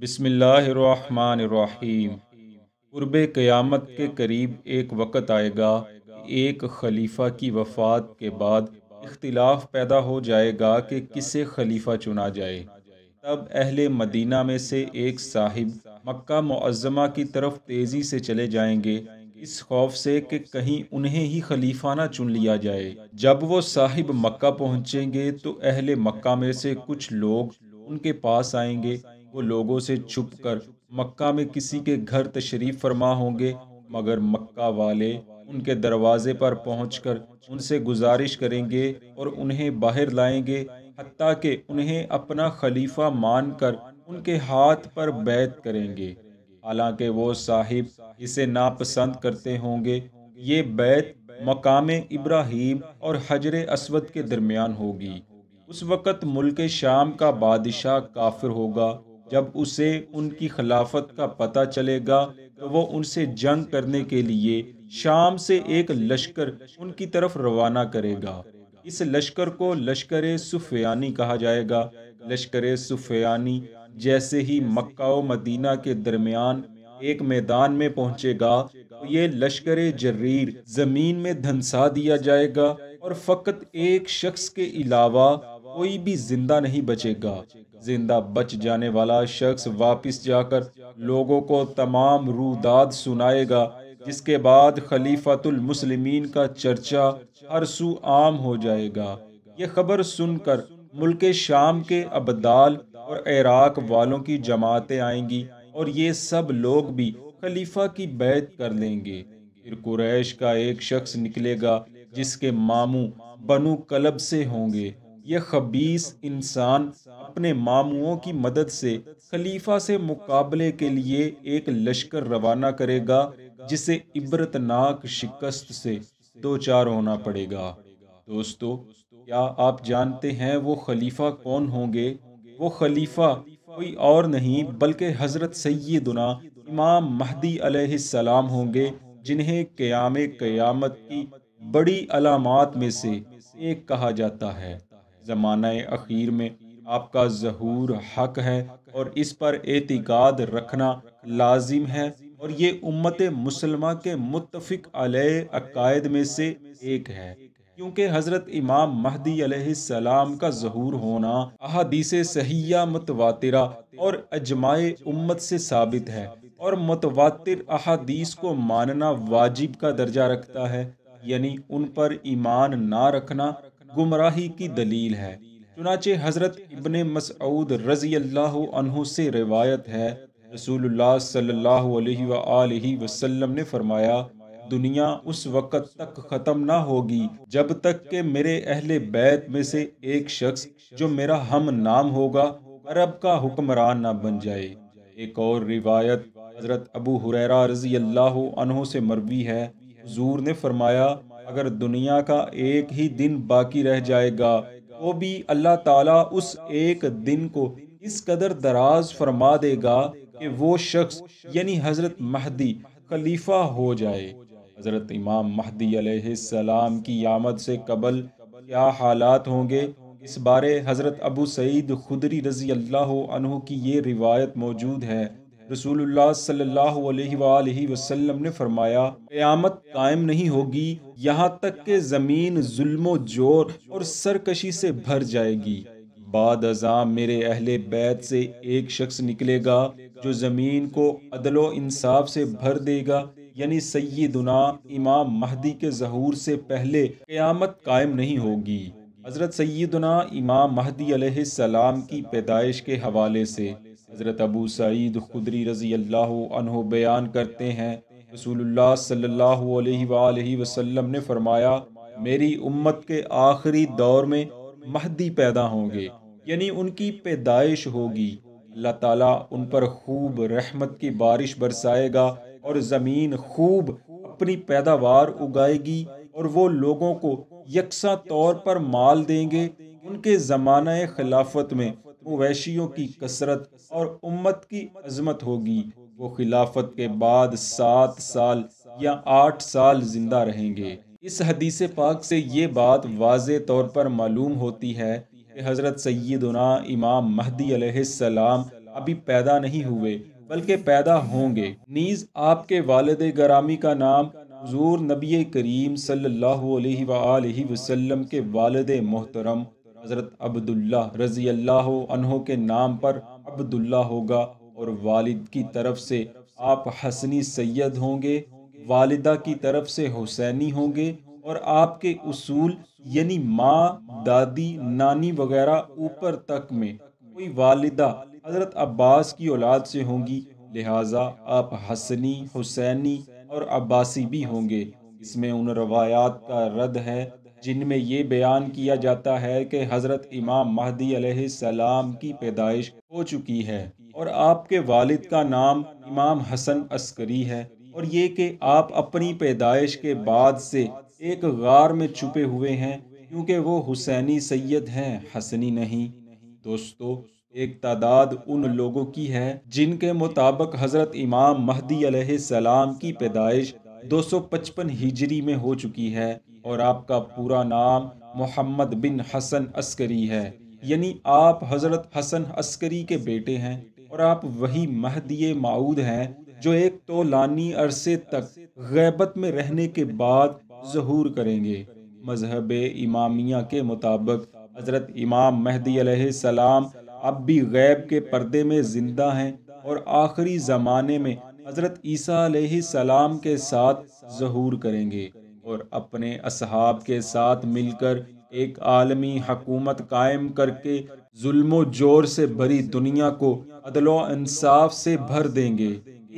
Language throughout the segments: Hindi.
बिसमीम क़ुरब क़यामत के करीब एक वक़्त आएगा एक खलीफा की वफ़ात के बाद इख्तिलाफ पैदा हो जाएगा कि किसे खलीफा चुना जाए तब अहले मदीना में से एक साहिब मक्का मुअज़मा की तरफ तेज़ी से चले जाएंगे इस खौफ से कि कहीं उन्हें ही खलीफा ना चुन लिया जाए जब वो साहिब मक्का पहुंचेंगे तो अहले मक्का में से कुछ लोग उनके पास आएंगे वो लोगों से छुप कर मक्का में किसी के घर तशरीफ फरमा होंगे मगर मक्का वाले उनके दरवाजे पर पहुंचकर उनसे गुजारिश करेंगे और उन्हें बाहर लाएंगे हत्ता के उन्हें अपना खलीफा मानकर उनके हाथ पर बैत करेंगे हालांकि वो साहिब इसे नापसंद करते होंगे ये बैत मकाम इब्राहिम और हजर असवद के दरमियान होगी उस वक़्त मुल्क शाम का बादशाह काफिर होगा जब उसे उनकी खिलाफत का पता चलेगा तो वो उनसे जंग करने के लिए शाम से एक लश्कर उनकी तरफ रवाना करेगा इस लश्कर को लश्कर सुफयानी कहा जाएगा लश्कर सुफयानी जैसे ही मक्का और मदीना के दरमियान एक मैदान में पहुंचेगा तो ये लश्कर जर्रीर जमीन में धंसा दिया जाएगा और फकत एक शख्स के अलावा कोई भी जिंदा नहीं बचेगा जिंदा बच जाने वाला शख्स वापस जाकर लोगों को तमाम रूदाद सुनाएगा जिसके बाद खलीफतुल मुस्लिमीन का चर्चा हर सू आम हो जाएगा ये खबर सुनकर मुल्क शाम के अबदाल और इराक वालों की जमातें आएंगी और ये सब लोग भी खलीफा की बैत कर लेंगे फिर कुरैश का एक शख्स निकलेगा जिसके मामू बनु कलब से होंगे ये खबीस इंसान अपने मामुओं की मदद से खलीफा से मुकाबले के लिए एक लश्कर रवाना करेगा जिसे इबरतनाक शिकस्त से दो चार होना पड़ेगा दोस्तों क्या आप जानते हैं वो खलीफा कौन होंगे वो खलीफा कोई और नहीं बल्कि हज़रत सैदुना इमाम महदी सलाम होंगे जिन्हें क्याम क़यामत की बड़ी अलामत में से एक कहा जाता है ज़माना अखीर में आपका जहूर हक है और इस पर एतिकाद रखना लाजिम है और ये उम्मत मुसलमा के मुतफिक अलह अकायद में से एक है क्योंकि हज़रत इमाम महदी सलाम का जहूर होना अहदीस सहिया मतवातिरा और अजमाए उम्मत से साबित है और मतवातिर अहादीस को मानना वाजिब का दर्जा रखता है यानी उन पर ईमान ना रखना गुमराही की दलील है चुनाचे हज़रत इबन मसऊद रज़ी अल्लाह से रिवायत है रसूल वसल्लम ने फरमाया दुनिया उस वक़्त तक ख़त्म ना होगी जब तक के मेरे अहले बैत में से एक शख्स जो मेरा हम नाम होगा अरब का हुक्मरान ना बन जाए एक और रिवायत हज़रत अबू हुरैरा रजी अल्लाह से मरवी है जूर ने फरमाया अगर दुनिया का एक ही दिन बाकी रह जाएगा तो भी अल्लाह ताला उस एक दिन को इस कदर दराज फरमा देगा कि वो शख्स यानी हज़रत महदी खलीफा हो जाए हज़रत इमाम महदी सलाम की आमद से कबल क्या हालात होंगे इस बारे हज़रत अबू सईद खुदरी रज़ी अल्लाह की ये रिवायत मौजूद है रसूल सल्ह ने फरमाया क़यामत कायम नहीं होगी यहाँ तक के ज़मीन जुल्मो जोर और सरकशी से भर जाएगी बाद अजा मेरे अहले बैत से एक शख्स निकलेगा जो ज़मीन को अदलो इंसाफ से भर देगा यानी सैदुना इमाम महदी के जहूर से पहले क़यामत कायम नहीं होगी हज़रत सैदुना इमाम महदी सलाम की पैदाइश के हवाले से हज़रत अबू सईद खुदरी रज़ी अल्लाह बयान करते हैं रसूलुल्लाह सल्लल्लाहु अलैहि वसल्लम ने फरमाया मेरी उम्मत के आखिरी दौर में महदी पैदा होंगे यानी उनकी पैदाइश होगी अल्लाह ताला उन पर खूब रहमत की बारिश बरसाएगा और ज़मीन खूब अपनी पैदावार उगाएगी और वो लोगों को यकसा तौर पर माल देंगे उनके ज़माना खिलाफत में वैशियों की कसरत और उम्मत की अजमत होगी वो खिलाफत के बाद सात साल या आठ साल जिंदा रहेंगे इस हदीस पाक से ये बात वाज तौर पर मालूम होती है कि हज़रत सैदना इमाम महदी सलाम अभी पैदा नहीं हुए बल्कि पैदा होंगे नीज आपके वालद गरामी का नाम हजूर नबी करीम सल्लल्लाहु अलैहि वसल्लम के वालद मोहतरम हज़रत अब्दुल्ला रज़ी अल्लाह अनहो के नाम पर अब्दुल्ला होगा और वालिद की तरफ से आप हसनी सैयद होंगे वालिदा की तरफ से हुसैनी होंगे और आपके उसूल यानी माँ दादी नानी वगैरह ऊपर तक में कोई वालिदा हज़रत अब्बास की औलाद से होंगी लिहाजा आप हसनी हुसैनी और अब्बासी भी होंगे इसमें उन रवायात का रद्द है जिनमें ये बयान किया जाता है कि हज़रत इमाम महदी सलाम की पैदाइश हो चुकी है और आपके वालिद का नाम इमाम हसन अस्करी है और ये कि आप अपनी पैदाइश के बाद से एक गार में छुपे हुए हैं क्योंकि वो हुसैनी सैयद हैं हसनी नहीं दोस्तों एक तादाद उन लोगों की है जिनके मुताबिक हज़रत इमाम महदी सलाम की पैदाइश 255 हिजरी में हो चुकी है और आपका पूरा नाम मोहम्मद बिन हसन अस्करी है यानी आप हज़रत हसन अस्करी के बेटे हैं और आप वही महदी माऊद हैं जो एक तो लानी अरसे तक गैबत में रहने के बाद जहूर करेंगे मजहब इमामिया के मुताबिक हज़रत इमाम महदी सलाम अब भी गैब के पर्दे में ज़िंदा हैं और आखिरी ज़माने में हज़रत ईसा सलाम के साथ जहूर करेंगे और अपने असहाब के साथ मिलकर एक आलमी हकूमत कायम करके जुल्मो जोर से भरी दुनिया को अदलो इंसाफ से भर देंगे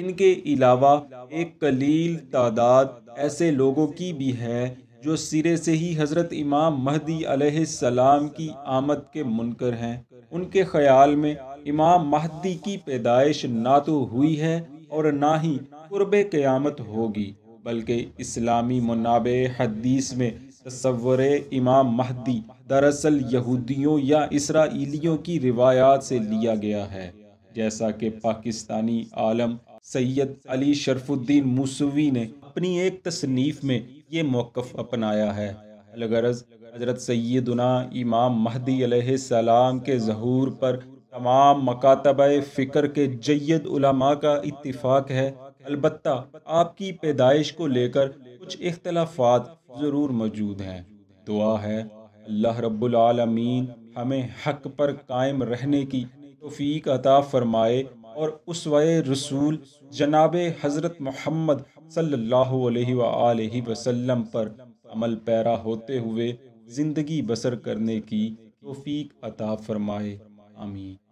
इनके अलावा एक कलील तादाद ऐसे लोगों की भी है जो सिरे से ही हज़रत इमाम महदी सलाम की आमद के मुनकर हैं उनके ख्याल में इमाम महदी की पैदाइश ना तो हुई है और ना ही कुर्ब क़यामत होगी बल्कि इस्लामी मुनाब हदीस में तस्वर इमाम महदी दरअसल यहूदियों या इसराइलियों की रिवायात से लिया गया है जैसा कि पाकिस्तानी आलम सैयद अली शरफुद्दीन मूसवी ने अपनी एक तसनीफ में ये मौक़ अपनाया है अलगरज हजरत सैदना इमाम महदी सलाम के जहूर पर तमाम मकातब फ़िक्र के जैद उलमा का इतफाक है अलबत् आपकी पैदाइश को लेकर कुछ इख्तलाफात ज़रूर मौजूद हैं दुआ है अल्लाह रबालमीन हमें हक पर कायम रहने की तोफीक अता फ़रमाए और उस रसूल जनाब हज़रत मोहम्मद सल्लल्लाहु वसल्लम पर अमल पैरा होते हुए ज़िंदगी बसर करने की तोफीक अता फ़रमाए आमीन